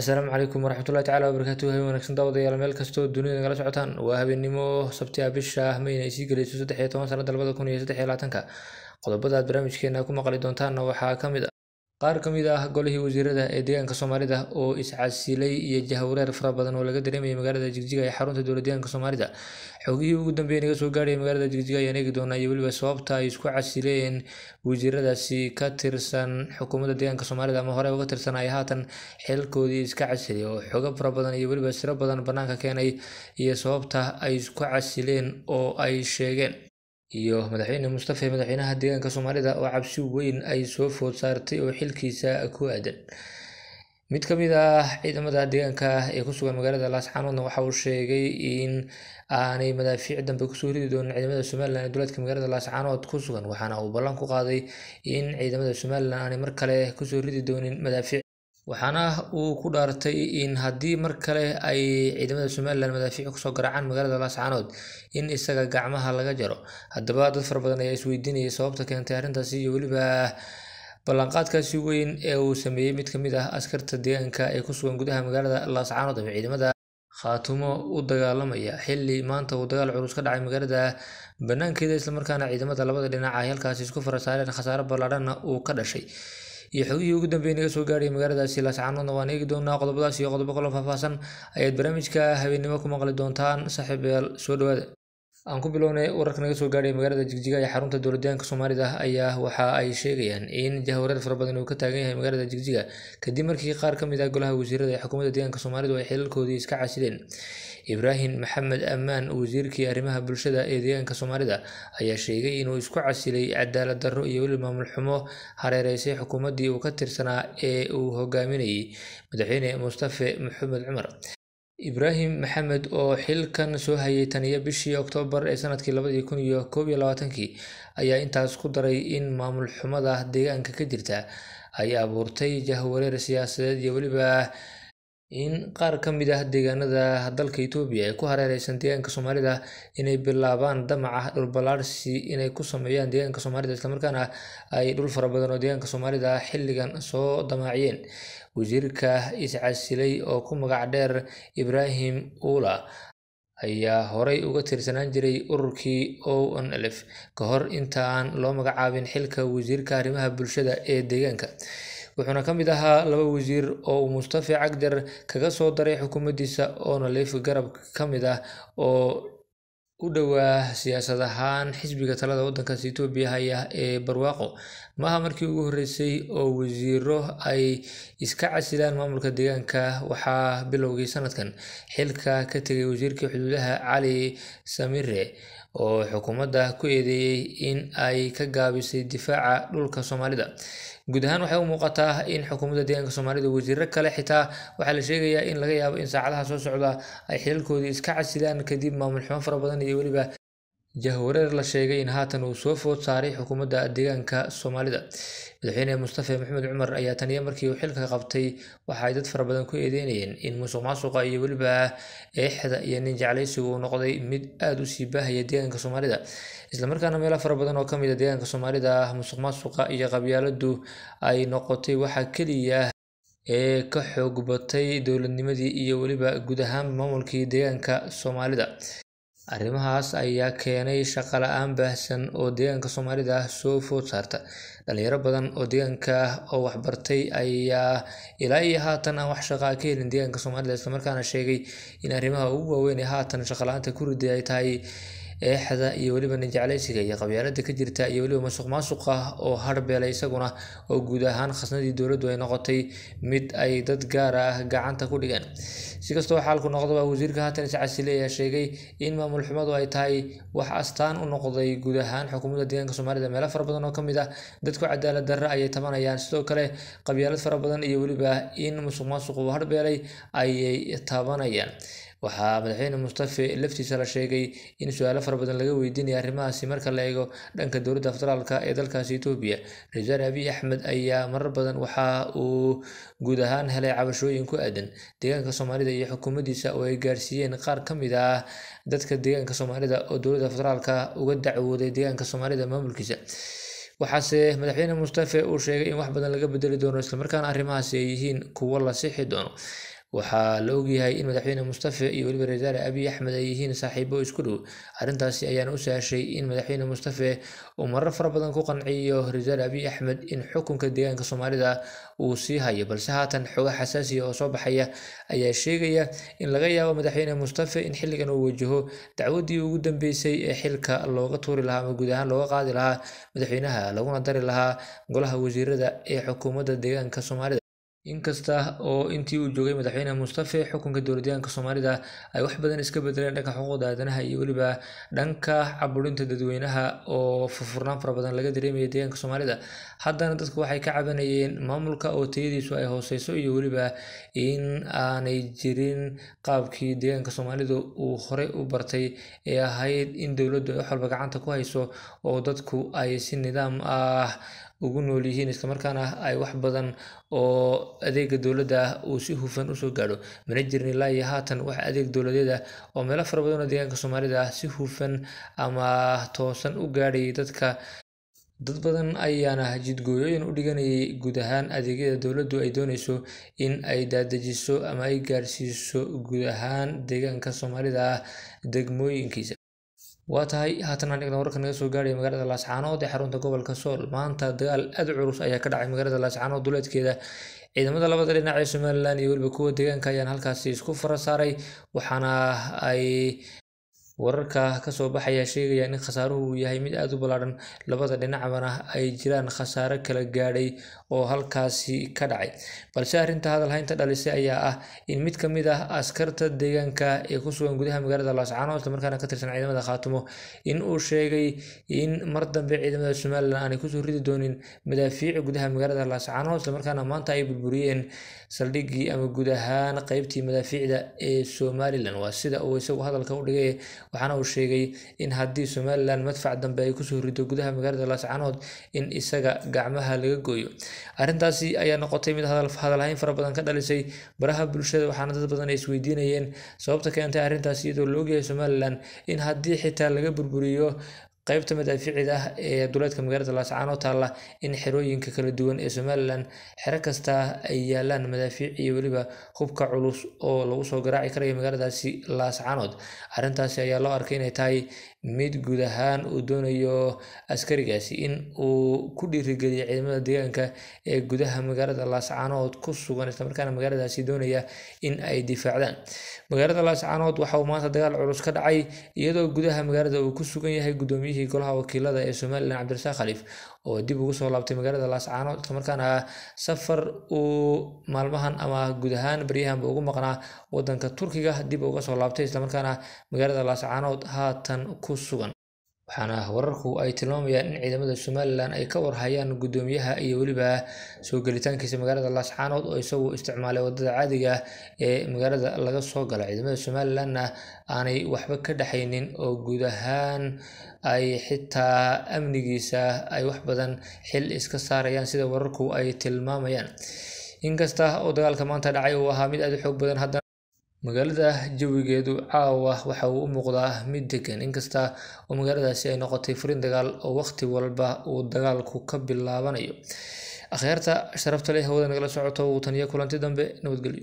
asalaamu calaykum waraxmatullahi tacala wabarakaatu habeen wanaagsan daawadayaal meel kastoo dunida nagala socotaan waa habeennimo sabtiga ah bisha mayna ay sii gelayso saddex iyo toban sanada labada kun iyo saddex iyo labaatanka qodobadaad barnaamijkeena ku maqli doontaanna waxaa ka mid a Qaar ka mid ah golihii wasiirada ee deegaanka Soomaalida oo iscasilay iyo jahawareer fara badan oo laga dareemayay magaalada Jigjiga ee xarunta dowlad deegaanka Soomaalida. Xogihii ugu dambeeyay naga soo gaadhay magaalada Jigjiga ayaan eegi doonaa iyo weliba sababta ay isku casileen wasiiradaasi ka tirsan xukuumadda deegaanka Soomaalida ama hore uga tirsan ay haatan xilkoodii iska casilay oo xogo fara badan iyo weliba siro badan bannaanka keenay iyo sababta ay isku casileen oo ay sheegeen iyo madaxweyne mustafe madaxweynaha deegaanka soomaalida oo cabsi weyn ay soo food saartay oo xilkiisa ku aadan mid ka mid ah ciidamada deegaanka ee ku sugan magaalada laascaanoodna waxa uu sheegay in aanay madaafiic dambe kusoo ridi doonin ciidamada somaliland ee duleedka magaalada laascaanood ku sugan waxaana uu ballan ku qaaday in ciidamada somaliland aanay mar kale kusoo ridi doonin madaafiic waxaana uu ku dhaartay in haddii mar kale ay ciidamada somalilan madaafiici kusoo garaacaan magaalada laascaanood in isaga gacmaha laga jaro haddaba dad fara badan ayaa isweydiinaya sababta keentay arrintaasi iyo weliba ballanqaadkaasi weyn ee uu sameeyey mid ka mid ah askarta deegaanka ee ku sugan gudaha magaalada laascaanood ama ciidamada khaatumo u dagaalamaya xilli maanta uu dagaal culus ka dhacay magaalada banaankeeda islamarkaana ciidamada labada dhinac ay halkaasi isku farasaareen khasaaro ballaadhanna uu ka dhashay iyo xogihii ugu dambeeyey naga soo gaarayay magaaladaasi laascaanoodna waan eegi doonaa qodobadaas iyo qodobo kaloo faahfaahsan ayaad barnaamijka habeennimo ku maqli doontaan saaxiib soo dhawaada aan ku bilownay wararka naga soo gaaray magaalada jigjiga ee xarunta deegaanka soomaalida ah ayaa waxa ay sheegayaan in jahwareer fara badan uu ka taagan yahay magaalada jigjiga kadib markii qaar ka mid ah golaha wasiirada ee xukuumadda deegaanka soomaalidu ay xilalkoodii iska casileen ibraahim maxamed ammaan wasiirkii arrimaha bulshada ee deegaanka soomaalida ah, ayaa sheegay inuu isku casilay cadaalad darro iyo weli maamul xumo hareereysay xukuumaddii uu ka tirsanaa ee uu hogaaminayay madaxweyne mustafe maxamed cumar ibraahim Maxamed oo xilkan soo hayay taniyo bishii Oktoobar ee sanadkii labadii kun iyo koob iyo labaatankii ayaa intaas ku daray in maamul xumada deegaanka ka jirta ay abuurtay jahwareer siyaasadeed iyo weliba in qaar ka mid ah deegaanada dalka etoobiya ay ku hareereysan deegaanka Soomaalida inay bilaabaan damaca dhul inay ku sameeyaan deegaanka Soomaalida islamarkaana ay dhul fara badan oo deegaanka Soomaalida xilligan soo damaaciyeen Wasiirka iscasilay oo ku magac dheer Ibrahim Ula ayaa horay uga tirsanaan jiray ururkii ONLF ka hor inta aan loo magacaabin xilka wasiirka arrimaha bulshada ee deegaanka wuxuuna ka mid ahaa laba wasiir oo uu mustafi cagder kaga soo daray xukuumaddiisa oona leef garab ka mid ah oo u dhowaa siyaasad ahaan xisbiga talada waddankaas Itoobiya haya ee barwaaqo Maaha markii ugu horreysay oo wasiiro ay iska casilaan maamulka deegaanka waxaa bilowgii sanadkan xilka ka tegay wasiirkii xuduudaha Cali samire oo xukuumadda ku eedeeyey in ay ka gaabisay difaaca dhulka Soomaalida. Guud ahaan waxay u muuqataa in xukuumadda deegaanka Soomaalida wasiiro kale xitaa waxaa la sheegayaa in laga yaabo in saacadaha soo socda ay xilalkoodii iska casilaan kadib maamul xumo fara badan iyo weliba jahwareer la sheegay in haatan uu soo food saaray xukuumadda deegaanka soomaalida madaxweyne mustafe maxamed cumar ayaa taniyo markii uu xilka qabtay waxaay dad fara badan ku eedeynayeen in musuq maasuqa iyo weliba eexda iyo nin jeclaysigu uu noqday mid aada u sii baahaya deegaanka soomaalida islamarkaana meelo fara badan oo ka mid a ah deegaanka soomaalida ah musuq maasuqa iyo qabyaaladu ay noqotay waxa keliya ee ka xoog batay dowladnimadii iyo weliba guud ahaan maamulkii deegaanka soomaalida Arrimahaas ayaa keenay shaqo la-aan baahsan oo deegaanka Soomaalida ah soo food saarta. Dhalinyaro badan oo deegaanka ah oo waxbartay ayaa ilaa iyo haatan aan ah wax shaqo ka helin deegaanka Soomaalida islamarkaana sheegay in arrimaha ugu waaweyn ee haatan shaqo la-aanta ku riday ay tahay eexda iyo weliba ninjeclaysiga iyo qabyaaladda ka jirta iyo weliba masuq maasuqa ah oo harbeelay isaguna oo guud ahaan khasnadii dowladdu ay noqotay mid ay dad gaara ah gacanta ku dhigeen sikastaba xaalku noqdaba wasiirka haatan iscasile ayaa sheegay in maamul xumadu ay tahay wax astaan u noqday guud ahaan xukuumadda deegaanka soomaalida meelo fara badan oo ka mid ah dadku cadaalad darra ayay tabanayaan sidoo kale qabyaalad fara badan iyo weliba in musuq maasuq uu harbeelay ayay tabanayaan waxaa madaxweyne mustafe laftiisa la sheegay in su-aalo fara badan laga weydiinaya arrimahaasi marka la eego dhanka dowladda federaalka ee dalkaasi etoobiya ra-isul wasaare abiy axmed ayaa marar badan waxa uu guud ahaan helay cabashooyin ku aadan deegaanka soomaalida iyo xukuumaddiisa oo ay gaarsiiyeen qaar ka mid ah dadka deegaanka soomaalida oo dowladda federaalka uga dacwooday deegaanka soomaalida maamulkiisa waxaase madaxweyne mustafe uu sheegay in wax badan laga bedeli doono islamarkaana arrimahaasi ay yihiin kuwo la sixi doono waxaa la ogyahay in madaxweyne mustafe iyo weliba rasaale abiy axmed ay yihiin saaxiibo isku dhow arrintaasi ayaana u sahashay in madaxweyne mustafe uu marar fara badan ku qanciyo rasaale abiy axmed in xukunka deegaanka soomaalida uu sii hayo balse haatan xoga xasaasiya oo soo baxaya ayaa sheegaya in laga yaabo madaxweyne mustafe in xilligan uu wajaho dacwadii ugu dambeysay ee xilka looga tuuri lahaa ama guud ahaan looga qaadi lahaa madaxweynaha laguna dari lahaa golaha wasiirada ee xukuumadda deegaanka soomaalida inkasta oo intii uu joogay madaxweyne mustafe xukunka dowladyahanka soomaalida ay wax badan iska bedeleen dhanka xuquuqda aadanaha iyo weliba dhanka caburinta dadweynaha oo furfurnaan fara badan laga dareemaya deegaanka soomaalida haddana dadku waxay ka cabanayeen maamulka oo tayadiisu ay hooseyso iyo weliba in aanay jirin qaabkii deegaanka soomaalidu uu horey u bartay ee ahayd in dowladdu ay wax walba gacanta ku hayso oo dadku ay si nidaam ah ugu nool yihiin islamarkaana ay wax badan oo adeega dowladda ah uu si hufan usoo gaadho mana jirin ilaa iyo haatan wax adeeg dowladeed ah oo meelo fara badan oo deegaanka soomaalida ah si hufan ama toosan u gaadhay dadka dad badan ayaana jidgooyooyin u dhiganayay guud ahaan adeegyada dowladdu ay doonayso in ay daadejiso ama ay gaarsiiso guud ahaan deegaanka soomaalida ah degmooyinkiisa waa tahay haatana andhigna wararka naga soo gaaraya magaalada laascaanood ee xarunta gobolka sool maanta dagaal aad culus ayaa ka dhacay magaalada laascaanood duleedkeeda ciidamada labada dhinac ee somalilan iyo weliba kuwa deegaanka ayaan halkaasi isku fara saaray waxaana ay wararka kasoo baxaya sheegaya in khasaaruhu uu yahay mid aada u ballaadhan labada dhinacbana ay jiraan khasaare kala gaadhay oo halkaasi ka dhacay balse arrinta hadalhaynta dhalisay ayaa ah in mid ka mid ah askarta deegaanka ee ku sugan gudaha magaalada laascaano isla markaana ka tirsan ciidamada khaatumo in uu sheegay in mar dambe ciidamada somalilan aanay kusoo ridi doonin madaafiici gudaha magaalada laascaanood isla markaana maanta ay burburiyeen saldhigii ama guud ahaan qeybtii madaafiicda ee somalilan waa sida uu isagu hadalka u dhigay waxaana uu sheegay in haddii somalilan madfac dambe ay kusoo rido gudaha magaalada laascanood in isaga gacmaha laga gooyo arintaasi ayaa noqotay mid hadalhayn fara badan ka dhalisay baraha bulshada waxaana dad badan ay isweydiinayeen sababta keentay arrintaas iyadoo la ogyahay somalilan in haddii xitaa laga burburiyo qaybta madaaficid ah ee duleedka magaalada laascaan taalla in xerooyinka kala duwan ee somalilan xero kastaa ay yaalaan madaafiic iyo weliba hubka culus oo lagu soo garaaci karayo magaaladaasi laascaanood arrintaasi ayaa loo arkay inay tahay mid guud ahaan uu doonayo askarigaasi in uu ku dhiirigeliyo ciidamada deegaanka ee gudaha magaalada laascaanood ku sugan islamarkaana magaaladaasi doonaya in ay difaacdaan magaalada laascaanood waxa uu maanta dagaal culus ka dhacay iyadoo gudaha magaalada uu ku sugan yahay guddoomiyihii golaha wakiilada ee somalilan cabdirasaaq khaliif oo dib ugu soo laabtay magaalada laascaano isla markaana safar uu maalmahan ama guud ahaan baryahanba ugu maqnaa waddanka turkiga dib uga soo laabtay islamarkaana magaalada laascaanood haatan ku sugan waxaana wararku ay tilmaamayaan in ciidamada somalilan ay ka warhayaan guddoomiyaha iyo weliba soo gelitaankiisa magaalada laascaanood oo isagu isticmaalay wadada caadiga ah ee magaalada laga soo galo ciidamada somalilanna aanay waxba ka dhexaynin oo guud ahaan ay xitaa amnigiisa ay wax badan xil iska saarayaan sida wararku ay tilmaamayaan inkasta oo dagaalka maanta dhacay uu ahaa mid aada u xoog badan haddana Magaalada jawigeedu caawa waxa uu u muuqdaa mid degan, inkasta oo magaaladaasi ay noqotay furiin dagaal oo wakhti walba uu dagaalku ka bilaabanayo. Akhyaarta sharafta leh hawada nagala socoto, wuu tan kulanti dambe. Nabadgelyo.